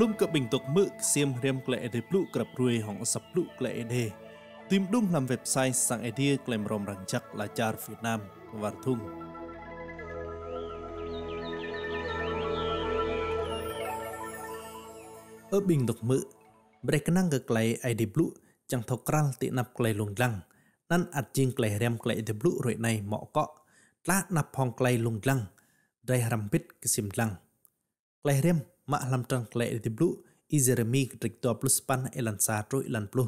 លំកបិងទុកមើខ្សៀមរៀមក្លែអេទេព្លុក្របរួយហងសព្លុក្លែអេទេទីមដុំឡាំវេបសាយសាំងអេទេក្លែមរំរងចាក់ឡាចារវៀតណាមវ៉ាធុងអឺបិងទុកមើប្រេកណាំងកក្លែអេទេព្លុចាំងថក្រាល់តិណាប់ក្លែលងឡាំងណាន់អត់ជាងក្លែរៀមក្លែអេទេព្លុរួយណៃមកកក់ឡាណាប់ផងក្លែលងឡាំងដៃរំពិតកសិមឡាំងក្លែរៀម ma lam trang lệ thì blue izeremi trịch to plus pan elan sa trôi elan blue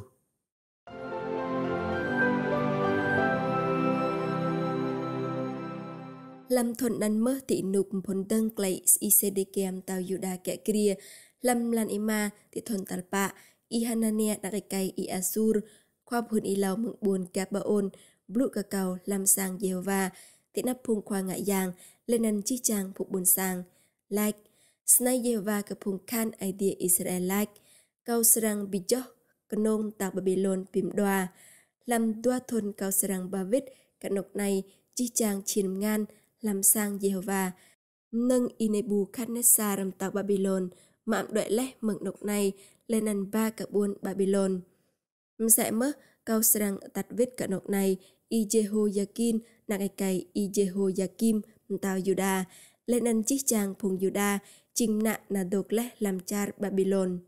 làm thuận đàn mơ thị nục phồn đơn clay ICDKM tàu yuda kẻ kia lâm lan ima thị thuận tàn bạ ihanania đã gạch cây iasur khoa phun y lao mừng buồn cạp bà ôn blue cà cầu lâm sang Jehovah thị nắp phun khoa ngại giang lên ăn chi chàng phục buồn sang like snayewa kapungkan idea israelite kau serang bijoh kenom tak babylon pim doa làm tua thôn cao serang ba vết cả nọc này chi chàng chiền ngan làm sang Jehovah nâng inebu khanessa rầm tạc Babylon mạm đợi lẽ mừng nọc này lên ăn ba cả buôn Babylon sẽ mơ cao serang tạt vết cả nọc này y Jehoiakim nạc cày y Jehoiakim tao Juda lên ăn chi chàng phùng Juda chimna na làm lamchar Babylon.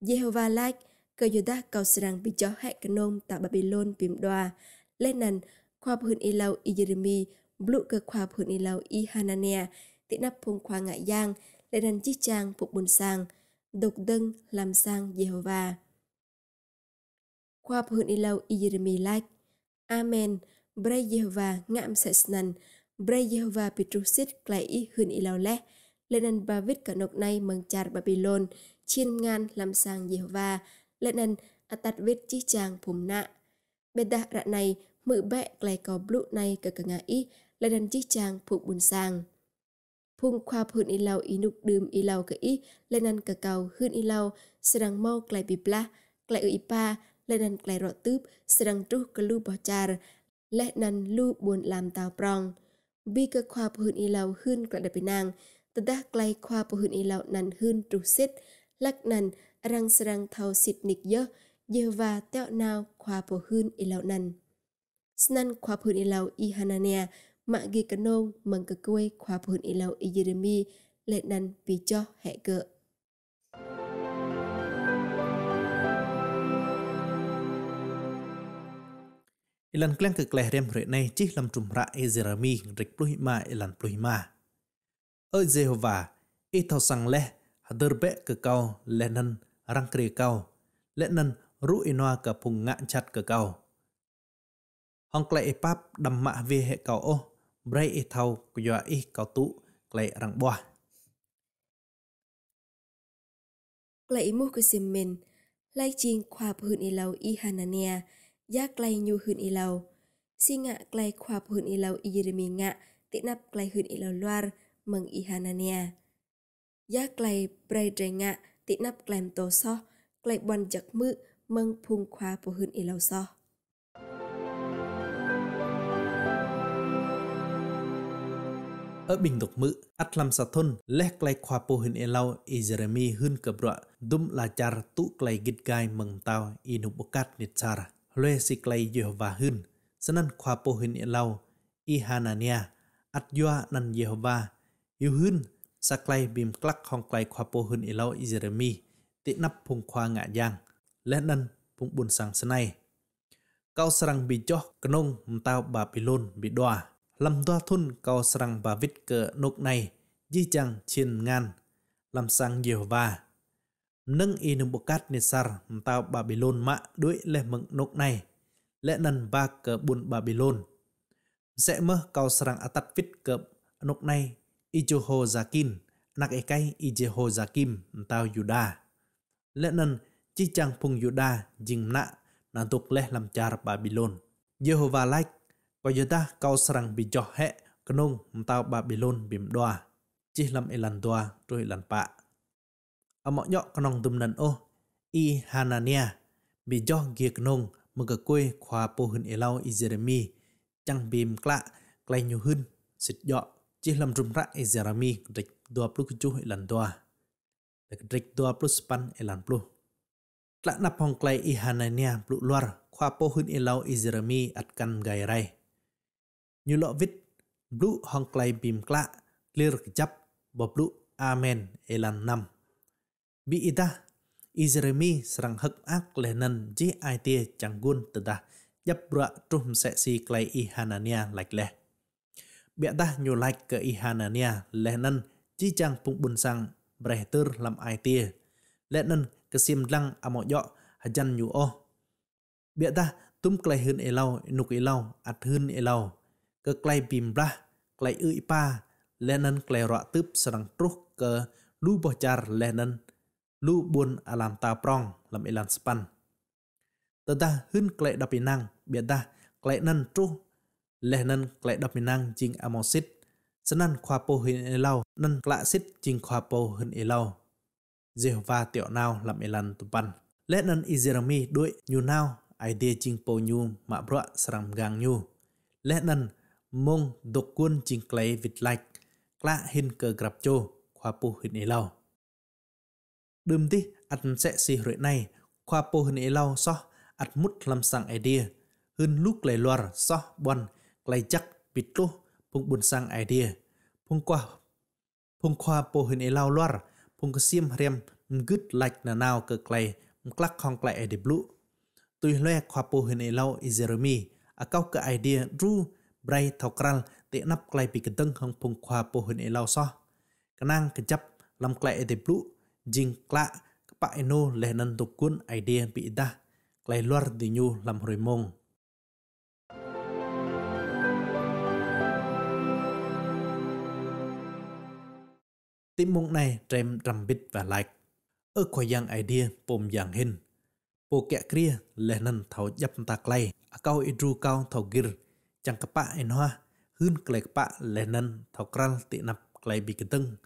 Jehovah like cơ yoda cầu rằng bị cho hẹn cái nôm tại Babylon bìm đoà. Lên nần khoa bhuân y lâu y Jeremy blu cơ khoa bhuân y lâu y Hanania tị nắp phung khoa ngại giang lên nần chiếc trang phục bùn sang độc dâng làm sang Jehovah. Khoa bhuân y lâu y Jeremy like Amen. Bray Jehovah ngạm sạch nần. Bray Jehovah Petrusit lại y hươn y lâu leh Lenan Bavit cả nọc này mừng chạt Babylon, chiên ngan làm sang Jehovah, Lenan Atatvet chi chàng phùm nạ. Bên đạc rạ này, mự bẹ lại có blue này cả cả ngã ý, Lenan chi chàng phụng bùn sang. Phung khoa phun y lau y nục đùm y lau cả ý, Lenan cả cầu hơn y lau, sedang mau lại bị bla, lại ở y pa, Lenan lại rõ tướp, sedang trúc cả lưu bỏ chà, Lenan lưu buồn làm tàu prong. Bi cơ khoa phun y lau hơn cả đập nang, tdak lay khoa po hun ilaw nan hun rusit lak nan rang serang thau sit nik yo dơ và tẹo nào khoa po hun ilaw nan snan khoa po hun ilaw i hanania mạ ghi cân nông mừng cơ quê khoa po hun ilaw i jeremy lệ nan pi cho hệ cỡ ilan klang ke kleh rem re nei chi lam tum ra e jeremy pluhima ilan pluhima Ơ Jehovah, ito sang leh, hadurbe ke kau lenan rangkri kau, lenan ru inoa ke pung ngạn chặt ke kau. Hong klai pap đầm mạ vi hệ kau ô, bray i thau kuya i kau tu klai rang boa. Klai mu kusim min, lai jing khoa phun ilau i hanania, ya klai nyu hun ilau. Si ngạ klai khoa phun ilau i jeremi ngạ, tị nắp klai hun ilau loar, meng ihanania. Ya klay bray drenga tinap klem to so, klay bon jak mự meng phung khoa po hun ilau so. ở bình tục mự at lam sa thôn leh klay khoa po hun ilau izeremi hun kabra dum la char tụ klay git gai meng tao inubokat nitsar. Lue si klay Jehovah hun, sanan khoa po hun ilau ihanania at yua nan Jehovah yêu hơn sắc lay bìm clack hong clay qua po hơn ilo izeremi tị nắp phùng khoa ngạ giang lẽ nân phùng buồn sang sân này cao sarang bị cho knong tao bà bị lôn bị đòa làm đoa thun cao sarang bà vít cờ nốt này di chàng chiên ngan làm sang nhiều và nâng y nâng bộ cát nê sar tao Babylon mạ đuổi lê mừng nốc này lẽ nân ba cờ buồn Babylon sẽ mơ cao sarang atat vít cờ nốc này Ijoho Zakin, nakekai Ijeho Zakim tao Yuda. Lẽ nên, chi chàng phung Yuda dình nạ na tục leh làm char Babylon. Jehovah like, có Yuda cao sarang bị cho hệ knung tao Babylon bìm đoa. Chi làm elan đoa rồi lan pạ. Ở mọi nhọ con tùm nần ô, oh, I Hanania, bị cho ghi knung mà cơ quê khoa bô hình elau Jeremy, chẳng bìm klạ, klay nhu hưng, xịt dọ chỉ làm rụm ra e zerami rịch đua plu chu e lan đua rịch đua plu span e lan plu lạ nạp hong clay e hanania plu luar khoa po hun e lau e zerami at kan gai rai như lọ vít blue hong clay bim kla lir chap bo blue amen e lan năm bi ita Izremi serang hak ak lenan ji ai tia changgun tada yap bra trum se si klai i hanania like leh biatah nyulai keihanannya lehnan jijang pung bunsang brehtur lam aitia lehnan kesim lang amojok hajan nyu oh biatah tum klai hun elau nuk elau at hun elau ke klai bimblah klai ui pa lehnan klai rak tup serang truh ke lu bocar lehnan lu bun alam ta prong lam ilan span tata hun klai dapinang biatah klai nan truh lehnan klai đập mình năng chinh amosit sân năng khoa po hình e lau năn klạ xít chinh khoa po hình e lau Jehovah tiểu nào làm e lan tu ban lehnan izerami đuổi nhu nào idea chinh po nhu mạ bọa sram gang nhu lehnan mong độc quân chinh klai vịt lạch klạ hình cờ gặp chô khoa po hình e lau đừng tí ăn sẽ xì rưỡi này khoa po hình e lau so at mút làm sang e idea hơn lúc lầy loar so bon laijak pitluh pung bunsang idea pung kwa pung kwa po hin elau luar pung kesiam riam nggut lạch na nao cơ klay mklak khong klay e de blue tuy loe kwa po hin elau izermi a kau ka idea ru brai thau kral te nap klay pi kedeng hong pung kwa po hin elau so kanang kejap lam klay e de blue jing kla kpa eno lehnan tukun idea pi dah klay luar di nyu lam hrimong tìm mong này trem trăm bít và lạc. Ở khỏi giang idea bồm giang hình. Bộ kẹ kia lệ nên thảo dập ta lay. À cao y dru cao thảo gir. Chẳng cặp bạ en hoa. Hương kệ bạ lệ nên thảo kral tị nập klay bị cái tưng.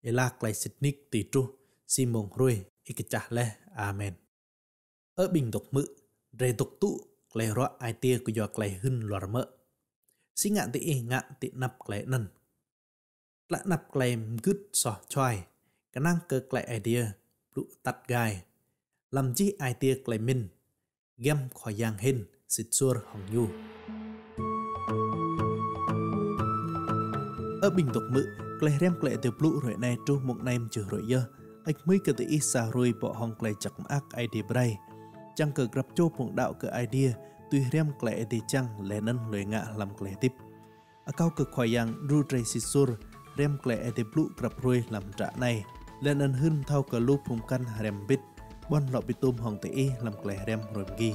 Ý là klay xịt nick tị tru. Xin mong rui. Ý cái chả lê. Amen. Ở bình độc mự. Rê độc tụ. Klay rõ ai tia của dọa klay hưng loar mỡ. Xin ngạn tị ngạn tị nập klay nần. ละนับแกลมกึดสอชอยกะนั่งเกิไกลไอเดียปลุตัดกายลำจีไอเตียไกลมินเกมขอยางเห็นสิทซัวของยูเออบิงตกมือไกลเรียมไกลเตียปลุรวยในจูมุกในมจือรวยเยอะไอ้ mới cơ tự ít xa rồi bỏ hong kể chặt ác idea, bray chẳng cờ gặp chô mộng đạo cờ idea, tuy rem kể đi chẳng lẽ nâng lười ngạ làm kể tiếp a cao cực khỏi yang ru trai sisur เรียมแกลเอติบลุกระพรุยลำจะในและนันหึ่นเท่ากับลูกภูมิกันเรียมบิดบอนหลอปิตุมของเตอีลำแกลเรียมรวมกี